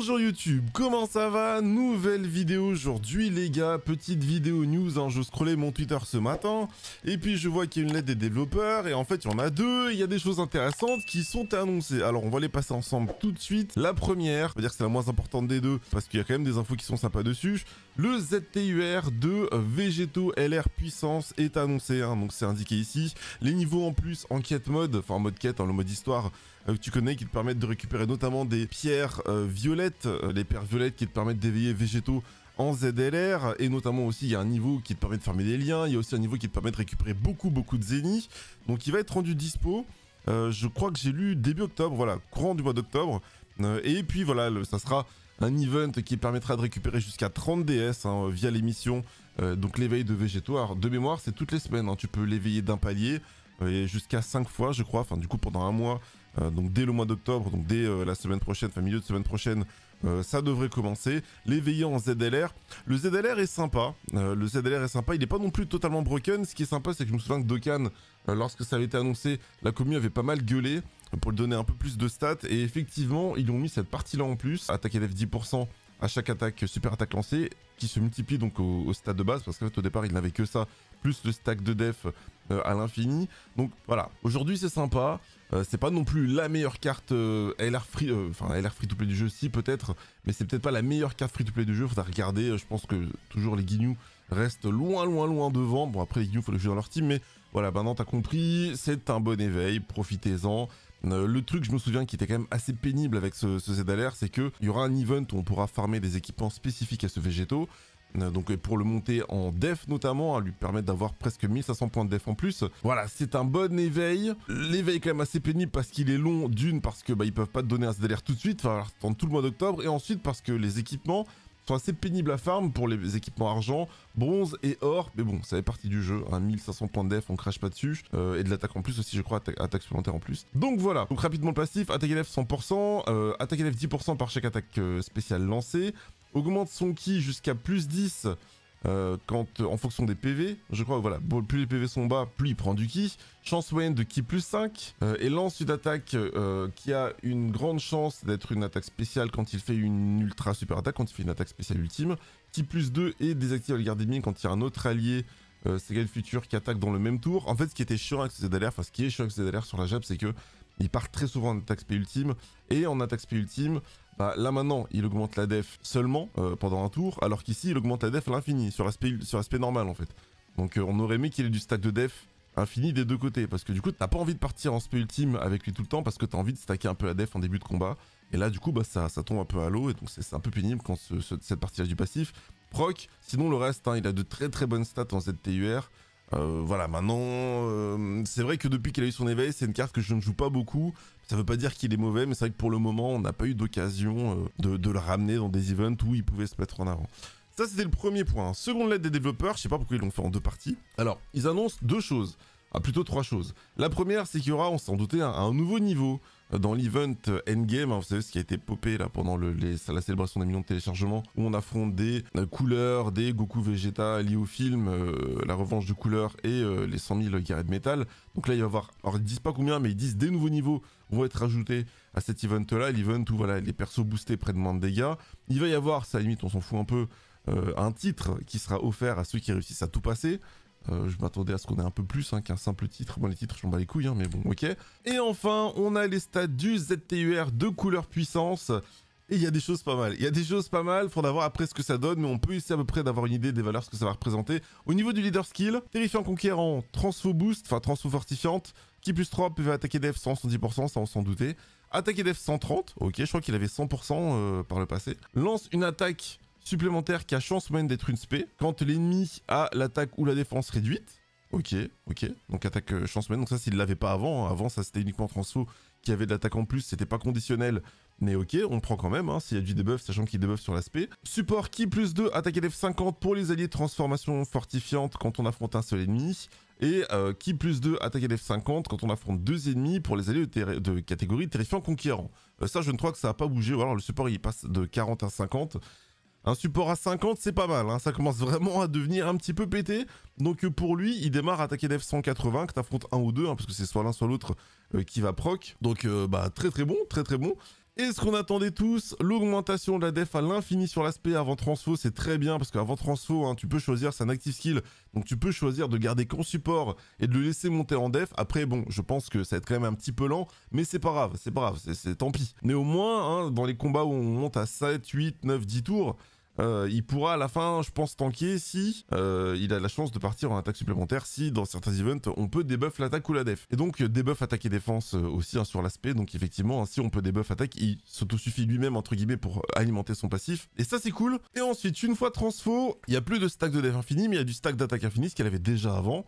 Bonjour YouTube, comment ça va Nouvelle vidéo aujourd'hui les gars, petite vidéo news, hein. je scrollais mon Twitter ce matin, et puis je vois qu'il y a une lettre des développeurs, et en fait il y en a deux, il y a des choses intéressantes qui sont annoncées. Alors on va les passer ensemble tout de suite. La première, on va dire que c'est la moins importante des deux, parce qu'il y a quand même des infos qui sont sympas dessus, le ZTUR de Végéto LR Puissance est annoncé, hein, donc c'est indiqué ici. Les niveaux en plus en quête mode, enfin en mode quête, en hein, le mode histoire, que euh, tu connais qui te permettent de récupérer notamment des pierres euh, violettes, euh, les pierres violettes qui te permettent d'éveiller végétaux en ZLR et notamment aussi il y a un niveau qui te permet de fermer des liens, il y a aussi un niveau qui te permet de récupérer beaucoup beaucoup de zénith. Donc il va être rendu dispo, je crois que j'ai lu début octobre, voilà, courant du mois d'octobre. et puis voilà, ça sera un event qui permettra de récupérer jusqu'à 30 DS hein, via l'émission. Euh, donc l'éveil de Végétoire. de mémoire, c'est toutes les semaines. Hein. Tu peux l'éveiller d'un palier euh, et jusqu'à 5 fois, je crois. Enfin, du coup, pendant un mois. Euh, donc dès le mois d'octobre, donc dès la semaine prochaine, enfin milieu de semaine prochaine, euh, ça devrait commencer. l'éveillant en ZLR. Le ZLR est sympa. Euh, le ZLR est sympa. Il n'est pas non plus totalement broken. Ce qui est sympa, c'est que je me souviens que Dokkan, euh, lorsque ça avait été annoncé, la commu avait pas mal gueulé pour lui donner un peu plus de stats. Et effectivement, ils ont mis cette partie-là en plus. Attaque élève 10% à chaque attaque, super attaque lancée, qui se multiplie donc au, stade de base, parce qu'en fait, au départ, il n'avait que ça, plus le stack de def euh, à l'infini. Donc voilà, aujourd'hui, c'est sympa. Euh, c'est pas non plus la meilleure carte euh, LR free, enfin LR free to play du jeu, si peut-être, mais c'est peut-être pas la meilleure carte free to play du jeu. Faudra regarder, je pense que toujours les Guignoux restent loin, loin, loin devant. Bon, après, les Guignoux, faut le jouer dans leur team, mais voilà, maintenant t'as compris, c'est un bon éveil, profitez-en. Euh, le truc, je me souviens, qui était quand même assez pénible avec ce, ce ZLR, c'est qu'il y aura un event où on pourra farmer des équipements spécifiques à ce végétaux. Euh, donc pour le monter en def notamment, à lui permettre d'avoir presque 1500 points de def en plus. Voilà, c'est un bon éveil. L'éveil est quand même assez pénible parce qu'il est long, d'une parce que bah, ils peuvent pas te donner un ZLR tout de suite, il attendre tout le mois d'octobre, et ensuite parce que les équipements assez pénible à farm pour les équipements argent, bronze et or. Mais bon, ça fait partie du jeu. 1500 hein. points de def, on crache pas dessus. Euh, et de l'attaque en plus aussi, je crois, attaque supplémentaire en plus. Donc voilà. Donc rapidement le passif, attaque élève 100%, euh, attaque élève 10% par chaque attaque euh, spéciale lancée. Augmente son ki jusqu'à plus 10 euh, quand, en fonction des PV, je crois, voilà, plus les PV sont bas, plus il prend du ki. Chance moyenne de ki plus 5. Euh, et lance une attaque euh, qui a une grande chance d'être une attaque spéciale quand il fait une ultra super attaque, quand il fait une attaque spéciale ultime. Ki plus 2 et désactive le garde quand il y a un autre allié. c'est le futur qui attaque dans le même tour. En fait, ce qui était chiant avec ces d'aller enfin ce qui est chiant avec ces alertes sur la jab, c'est que il part très souvent en attaque spé ultime. Et en attaque spé ultime, bah, là maintenant, il augmente la def seulement euh, pendant un tour, alors qu'ici, il augmente la def à l'infini, sur l'aspect normal en fait. Donc euh, on aurait aimé qu'il ait du stack de def infini des deux côtés, parce que du coup, t'as pas envie de partir en spé ultime avec lui tout le temps, parce que t'as envie de stacker un peu la def en début de combat. Et là, du coup, bah, ça, ça tombe un peu à l'eau, et donc c'est un peu pénible quand cette partie-là du passif. Proc, sinon le reste, hein, il a de très très bonnes stats en ZTUR. Euh, voilà, maintenant, euh, c'est vrai que depuis qu'il a eu son éveil, c'est une carte que je ne joue pas beaucoup. Ça veut pas dire qu'il est mauvais, mais c'est vrai que pour le moment, on n'a pas eu d'occasion euh, de, de, le ramener dans des events où il pouvait se mettre en avant. Ça, c'était le premier point. Seconde lettre des développeurs, je sais pas pourquoi ils l'ont fait en deux parties. Alors, ils annoncent deux choses. Ah, plutôt trois choses. La première, c'est qu'il y aura, on s'en doutait, un, nouveau niveau euh, dans l'event Endgame. Hein, vous savez ce qui a été popé là pendant la célébration des millions de téléchargements, où on affronte des euh, couleurs, des Goku Vegeta liés au film, euh, la revanche de couleurs et les 100 000 guerriers de métal. Donc là, il va y avoir, alors ils disent pas combien, mais ils disent des nouveaux niveaux vont être ajoutés à cet event-là. L'event où voilà, les persos boostés prennent moins de dégâts. Il va y avoir, ça limite, on s'en fout un peu, un titre qui sera offert à ceux qui réussissent à tout passer. Euh, je m'attendais à ce qu'on ait un peu plus hein, qu'un simple titre. Bon, les titres, je bats les couilles, hein, mais bon, ok. Et enfin, on a les stats du ZTUR de couleur puissance. Et il y a des choses pas mal. Il y a des choses pas mal, faudra voir après ce que ça donne, mais on peut essayer à peu près d'avoir une idée des valeurs, ce que ça va représenter. Au niveau du leader skill, terrifiant conquérant, transfo boost, enfin transfo fortifiante, qui plus 3 peut attaquer def 110%, ça on s'en doutait. Attaquer def 130, ok, je crois qu'il avait 100% euh, par le passé. Lance une attaque supplémentaire qui a chance moyenne d'être une spé quand l'ennemi a l'attaque ou la défense réduite. Ok, ok. Donc attaque euh, chance moyenne. Donc ça, s'il ne l'avait pas avant. Hein, avant, ça, c'était uniquement Transfo qui avait de l'attaque en plus. C'était pas conditionnel. Mais ok, on prend quand même, hein, s'il y a du debuff, sachant qu'il debuff sur l'aspect. Support qui plus 2, attaque lf 50 pour les alliés, transformation fortifiante quand on affronte un seul ennemi. Et euh, qui plus 2, attaque lf 50 quand on affronte deux ennemis pour les alliés de, catégorie terrifiant conquérant. Euh, ça, je ne crois que ça a pas bougé, alors le support il passe de 40 à 50. Un support à 50, c'est pas mal. Hein. Ça commence vraiment à devenir un petit peu pété. Donc euh, pour lui, il démarre attaquer lf 180, que t'affrontes un ou deux, hein, parce que c'est soit l'un soit l'autre euh, qui va proc. Donc euh, bah très très bon, très très bon. Et ce qu'on attendait tous, l'augmentation de la def à l'infini sur l'aspect avant transfo, c'est très bien parce qu'avant transfo, hein, tu peux choisir, c'est un active skill, donc tu peux choisir de garder qu'en support et de le laisser monter en def. Après, bon, je pense que ça va être quand même un petit peu lent, mais c'est pas grave, c'est pas grave, c'est tant pis. Néanmoins, hein, dans les combats où on monte à 7, 8, 9, 10 tours, euh, il pourra à la fin, je pense, tanker si euh, il a la chance de partir en attaque supplémentaire, si dans certains events, on peut debuff l'attaque ou la def. Et donc, debuff attaque et défense euh, aussi hein, sur l'aspect. Donc, effectivement, hein, si on peut debuff attaque, il suffit lui-même, entre guillemets, pour alimenter son passif. Et ça, c'est cool. Et ensuite, une fois transfo, il n'y a plus de stack de def infini, mais il y a du stack d'attaque infini, ce qu'il avait déjà avant.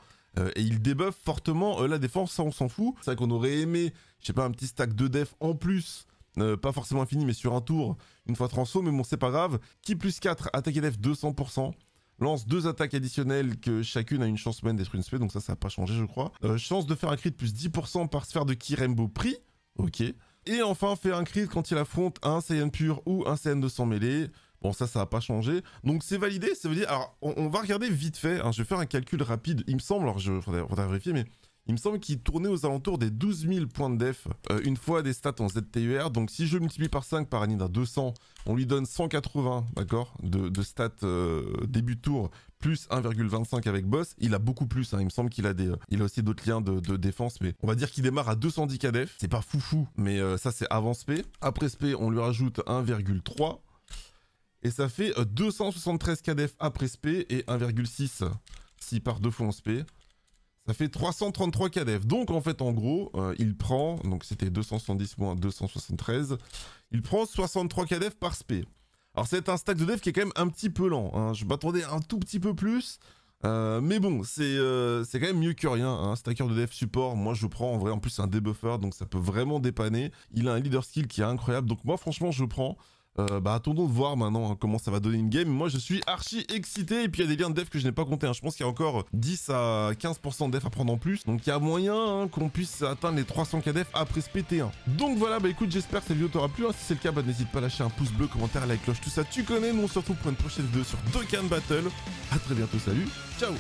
et il debuff fortement la défense, ça on s'en fout. C'est vrai qu'on aurait aimé, je sais pas, un petit stack de def en plus euh, pas forcément infini, mais sur un tour, une fois transo, mais bon, c'est pas grave. Qui plus 4, attaque et 200%. Lance deux attaques additionnelles que chacune a une chance moyenne d'être une spé, donc ça, ça n'a pas changé, je crois. Euh, chance de faire un crit plus 10% par sphère de rainbow prix. Ok. Et enfin, fait un crit quand il affronte un Saiyan pur ou un Saiyan 200 mêlé. Bon, ça, ça n'a pas changé. Donc, c'est validé, ça veut dire... Alors, on, va regarder vite fait. Hein, je vais faire un calcul rapide, il me semble. Alors, je faudrait vérifier, mais il me semble qu'il tournait aux alentours des 12 000 points de def, euh, une fois des stats en ZTUR. E Donc si je multiplie par 5 par à 200, on lui donne 180, d'accord, de, stats euh, début début tour, plus 1,25 avec boss. Il a beaucoup plus, hein. il me semble qu'il a des, euh, il a aussi d'autres liens de, défense, mais on va dire qu'il démarre à 210 KDF. C'est pas foufou, mais ça c'est avant SP. Après SP, on lui rajoute 1,3. Et ça fait 273 KDF après SP et 1,6 si par deux fois en SP. Ça fait 333 KDF. Donc en fait, en gros, euh, il prend, donc c'était 270 moins 273, il prend 63 KDF par spé. Alors c'est un stack de def qui est quand même un petit peu lent. Hein. Je m'attendais un tout petit peu plus. Euh, mais bon, euh, c'est quand même mieux que rien. Hein. Un stacker de def support, moi je prends en vrai en plus un debuffer, donc ça peut vraiment dépanner. Il a un leader skill qui est incroyable, donc moi franchement je prends. Euh, bah attendons de voir maintenant hein, comment ça va donner une game. Moi je suis archi excité et puis il y a des liens de def que je n'ai pas compté. Hein. Je pense qu'il y a encore 10 à 15% de def à prendre en plus. Donc il y a moyen hein, qu'on puisse atteindre les 300k def après ce PT1. Donc voilà, bah écoute j'espère que cette vidéo t'aura plu. Si c'est le cas, bah n'hésite pas à lâcher un pouce bleu, commentaire, la cloche, tout ça tu connais. Nous on se retrouve pour une prochaine vidéo sur Dokkan Battle. à très bientôt, salut, ciao